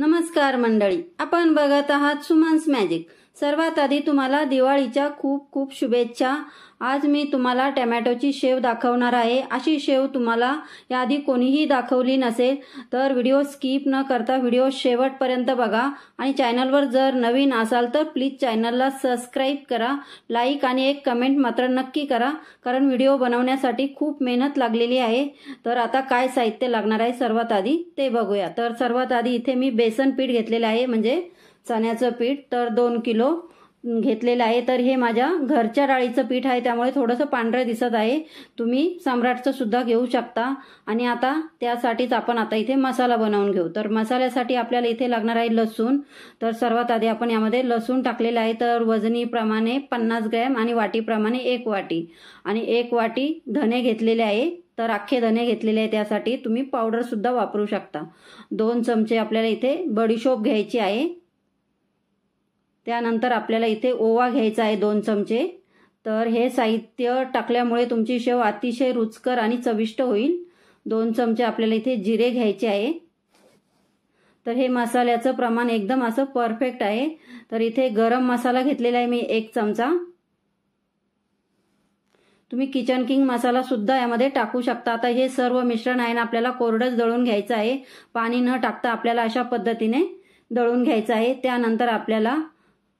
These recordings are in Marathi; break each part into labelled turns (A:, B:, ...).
A: नमस्कार मंडळी आपण बघत आहात सुमन्स मॅजिक सर्वात आधी तुम्हाला दिवाळीच्या खूप खूप शुभेच्छा आज मी तुम्हाला टमॅटोची शेव दाखवणार आहे अशी शेव तुम्हाला याआधी कोणीही दाखवली नसेल तर व्हिडिओ स्किप न करता व्हिडिओ शेवटपर्यंत बघा आणि चॅनलवर जर नवीन असाल तर प्लीज चॅनलला सबस्क्राईब करा लाईक आणि एक कमेंट मात्र नक्की करा कारण व्हिडिओ बनवण्यासाठी खूप मेहनत लागलेली आहे तर आता काय साहित्य लागणार आहे सर्वात आधी ते बघूया तर सर्वात आधी इथे मी बेसन पीठ घेतलेलं आहे म्हणजे चण्याचं पीठ तर दोन किलो घेतलेलं आहे तर हे माझ्या घरच्या डाळीचं पीठ आहे त्यामुळे थोडंसं पांढरं दिसत आहे तुम्ही सम्राटचं सुद्धा घेऊ शकता आणि आता त्यासाठीच आपण आता इथे मसाला बनवून घेऊ तर मसाल्यासाठी आपल्याला इथे लागणार आहे लसूण तर सर्वात आधी आपण यामध्ये लसूण टाकलेलं आहे तर वजनीप्रमाणे पन्नास ग्रॅम आणि वाटीप्रमाणे एक वाटी आणि एक वाटी धने घेतलेले आहे तर अख्खे धने घेतलेले आहे त्यासाठी तुम्ही पावडरसुद्धा वापरू शकता दोन चमचे आपल्याला इथे बडीशोप घ्यायची आहे त्यानंतर आपल्याला इथे ओवा घ्यायचा आहे दोन चमचे तर हे साहित्य टाकल्यामुळे तुमची शेव अतिशय रुचकर आणि चविष्ट होईल दोन चमचे आपल्याला इथे जिरे घ्यायचे आहे तर हे मसाल्याचं प्रमाण एकदम असं परफेक्ट आहे तर इथे गरम मसाला घेतलेला आहे मी एक चमचा तुम्ही किचन किंग मसाला सुद्धा यामध्ये टाकू शकता आता हे सर्व मिश्रण आहे ना आपल्याला कोरडंच दळून घ्यायचं आहे पाणी न टाकता आपल्याला अशा पद्धतीने दळून घ्यायचं आहे त्यानंतर आपल्याला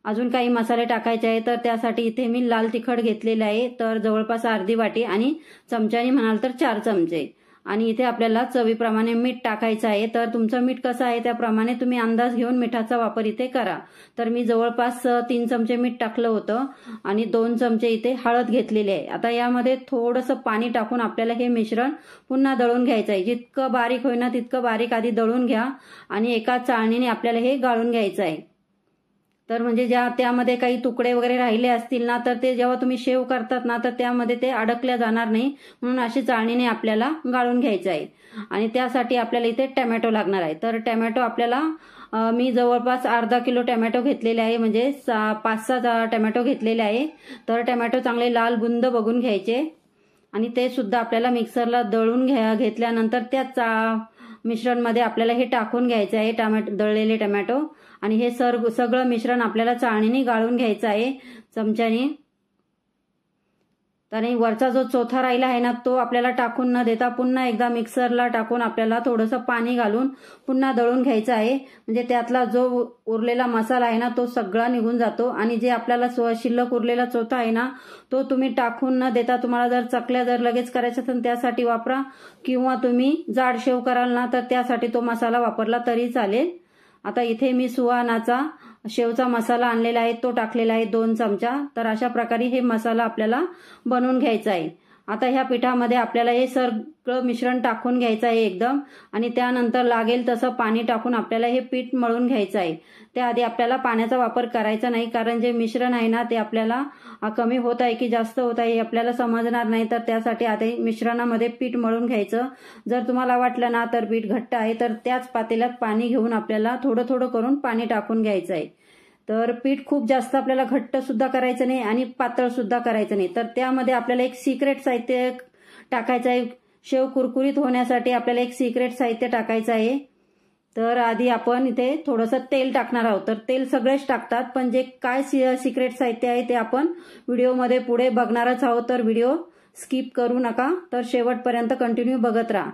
A: अजून काही मसाले टाकायचे आहे तर त्यासाठी इथे मी लाल तिखट घेतलेले आहे तर जवळपास अर्धी वाटी आणि चमच्याने म्हणाल तर चार चमचे आणि इथे आपल्याला चवीप्रमाणे मीठ टाकायचं आहे तर तुमचं मीठ कसं आहे त्याप्रमाणे तुम्ही अंदाज घेऊन मिठाचा वापर इथे करा तर मी जवळपास तीन चमचे मीठ टाकलं होतं आणि दोन चमचे इथे हळद घेतलेली आहे आता यामध्ये थोडंसं पाणी टाकून आपल्याला हे मिश्रण पुन्हा दळून घ्यायचं आहे जितकं बारीक होईना तितकं बारीक आधी दळून घ्या आणि एका चाळणीने आपल्याला हे गाळून घ्यायचं आहे तर म्हणजे ज्या त्यामध्ये काही तुकडे वगैरे राहिले असतील ना तर ते जेव्हा तुम्ही शेव करतात ना तर त्यामध्ये ते अडकल्या जाणार नाही म्हणून अशी चाळणीने आपल्याला गाळून घ्यायचं आहे आणि त्यासाठी आपल्याला इथे टॅमॅटो लागणार आहे तर टॅमॅटो आपल्याला मी जवळपास अर्धा किलो टॅमॅटो घेतलेले आहे म्हणजे पाच सहा टॅमॅटो घेतलेले आहे तर टॅमॅटो चांगले लाल बुंद बघून घ्यायचे आणि ते सुद्धा आपल्याला मिक्सरला दळून घ्या घेतल्यानंतर त्या चा मिश्रणमध्ये आपल्याला हे टाकून घ्यायचं आहे टमॅटो दळलेले टमॅटो आणि हे सर्व सगळं मिश्रण आपल्याला चाळणीने गाळून घ्यायचं आहे चमच्याने तर वरचा जो चौथा राहिला आहे ना तो आपल्याला टाकून न देता पुन्हा एकदा मिक्सरला टाकून आपल्याला थोडंसं पाणी घालून पुन्हा दळून घ्यायचं आहे म्हणजे त्यातला जो उरलेला मसाला आहे ना तो सगळा निघून जातो आणि जे आपल्याला शिल्लक उरलेला चौथा आहे ना तो तुम्ही टाकून न देता तुम्हाला जर चकल्या जर लगेच करायच्या तर त्यासाठी वापरा किंवा तुम्ही जाड शेव कराल ना तर त्यासाठी तो मसाला वापरला तरी चालेल आता इथे मी सुहानाचा शेवचा मसाला आणलेला आहे तो टाकलेला आहे दोन चमचा तर अशा प्रकारे हे मसाला आपल्याला बनवून घ्यायचा आहे आता ह्या पिठामध्ये आपल्याला हे सगळं मिश्रण टाकून घ्यायचं आहे एकदम आणि त्यानंतर लागेल तसं पाणी टाकून आपल्याला हे पीठ मळून घ्यायचं आहे त्याआधी आपल्याला पाण्याचा वापर करायचा नाही कारण जे मिश्रण आहे ना ते आपल्याला कमी होत आहे की जास्त होत आहे हे आपल्याला समजणार नाही तर त्यासाठी आधी मिश्रणामध्ये पीठ मळून घ्यायचं जर तुम्हाला वाटलं ना तर पीठ घट्ट आहे तर त्याच पातेल्यात पाणी घेऊन आपल्याला थोडं थोडं करून पाणी टाकून घ्यायचं आहे तर पीठ खूप जास्त आपल्याला घट्ट सुद्धा करायचं नाही आणि पातळ सुद्धा करायचं नाही तर त्यामध्ये आपल्याला एक सिक्रेट साहित्य टाकायचं आहे शेव कुरकुरीत होण्यासाठी आपल्याला एक सिक्रेट साहित्य टाकायचं आहे तर आधी आपण इथे थोडंसं तेल टाकणार आहोत तर तेल सगळेच टाकतात पण जे काय सिक्रेट साहित्य आहे ते आपण व्हिडिओमध्ये पुढे बघणारच आहोत तर व्हिडिओ स्किप करू नका तर शेवटपर्यंत कंटिन्यू बघत राहा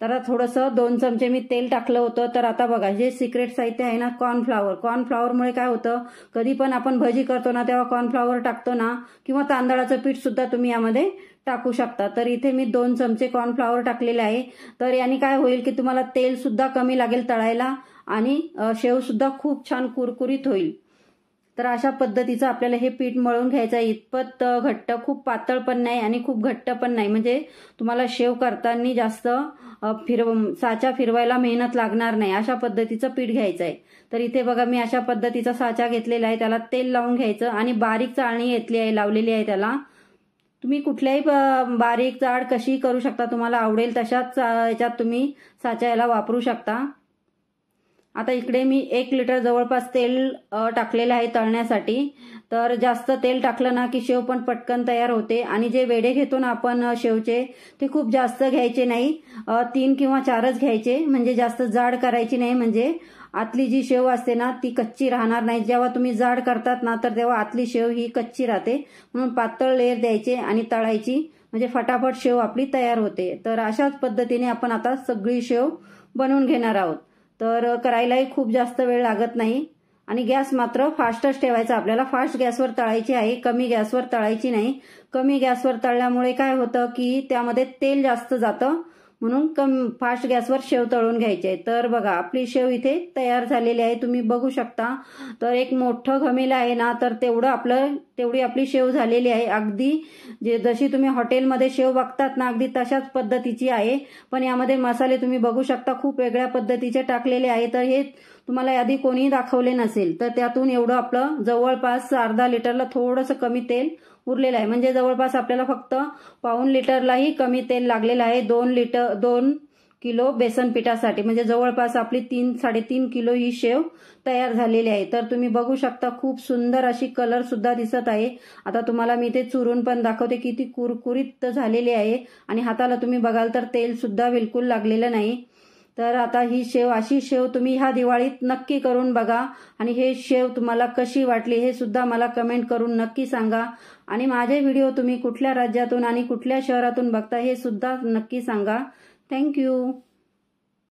A: तर थोडंसं दोन चमचे मी तेल टाकलं होतं तर आता बघा जे सिक्रेट साहित्य आहे ना कॉर्नफ्लॉवर कॉर्नफ्लॉवरमुळे काय होतं कधी पण आपण भजी करतो ना तेव्हा कॉर्नफ्लॉवर टाकतो ना किंवा तांदळाचं पीठ सुद्धा तुम्ही यामध्ये टाकू शकता तर इथे मी दोन चमचे कॉर्नफ्लॉवर टाकलेले आहे तर याने काय होईल की तुम्हाला तेल सुद्धा कमी लागेल तळायला आणि शेव सुद्धा खूप छान कुरकुरीत होईल तर अशा पद्धतीचं आपल्याला हे पीठ मळून घ्यायचं आहे इतपत घट्ट खूप पातळ पण नाही आणि खूप घट्ट पण नाही म्हणजे तुम्हाला शेव करताना जास्त फिरव साचा फिरवायला मेहनत लागणार नाही अशा पद्धतीचं पीठ घ्यायचं आहे तर इथे बघा मी अशा पद्धतीचा साचा घेतलेला आहे त्याला तेल लावून घ्यायचं आणि बारीक चाळणी घेतली आहे लावलेली आहे त्याला तुम्ही कुठल्याही बारीक चाळ कशी करू शकता तुम्हाला आवडेल तशाच याच्यात तुम्ही साचा याला वापरू शकता आता इकडे मी एक लिटर जवळपास तेल टाकलेलं आहे तळण्यासाठी तर जास्त तेल टाकलं ना की शेव पण पटकन तयार होते आणि जे वेडे घेतो ना आपण शेवचे ते खूप जास्त घ्यायचे नाही तीन किंवा चारच घ्यायचे म्हणजे जास्त जाड करायची नाही म्हणजे आतली जी शेव असते ना ती कच्ची राहणार नाही जेव्हा तुम्ही जाड करतात ना तर तेव्हा आतली शेव ही कच्ची राहते म्हणून पातळ लेअर द्यायचे आणि तळायची म्हणजे फटाफट शेव आपली तयार होते तर अशाच पद्धतीने आपण आता सगळी शेव बनवून घेणार आहोत तर करायलाही खूप जास्त वेळ लागत नाही आणि गॅस मात्र फास्टच ठेवायचा आपल्याला फास्ट गॅसवर तळायची आहे कमी गॅसवर तळायची नाही कमी गॅसवर तळल्यामुळे काय होतं की त्यामध्ये तेल जास्त जातं म्हणून कम फास्ट गॅसवर शेव तळून घ्यायचे तर बघा आपली शेव इथे तयार झालेली आहे तुम्ही बघू शकता तर एक मोठं घमेल आहे ना तर तेवढं आपलं तेवढी आपली शेव झालेली आहे अगदी जे जशी तुम्ही हॉटेलमध्ये शेव बघतात ना अगदी तशाच पद्धतीची आहे पण यामध्ये मसाले तुम्ही बघू शकता खूप वेगळ्या पद्धतीचे टाकलेले आहे तर हे तुम्हाला यादी कोणीही दाखवले नसेल तर त्यातून एवढं आपलं जवळपास अर्धा लिटरला थोडंसं कमी तेल उरलेलं आहे म्हणजे जवळपास आपल्याला फक्त पाऊन लिटरलाही कमी तेल लागलेलं आहे दोन लिटर दोन किलो बेसन पिठासाठी म्हणजे जवळपास आपली तीन साडेतीन किलो ही शेव तयार झालेली आहे तर तुम्ही बघू शकता खूप सुंदर अशी कलर सुद्धा दिसत आहे आता तुम्हाला मी ते चुरून पण दाखवते किती कुरकुरीत झालेली आहे आणि हाताला तुम्ही बघाल तर तेल सुद्धा बिलकुल लागलेलं नाही तर आता ही शेव अशी शेव तुम्ही ह्या दिवाळीत नक्की करून बघा आणि हे शेव तुम्हाला कशी वाटली हे सुद्धा मला कमेंट करून नक्की सांगा आणि माझे व्हिडिओ तुम्ही कुठल्या राज्यातून आणि कुठल्या शहरातून बघता हे सुद्धा नक्की सांगा थँक्यू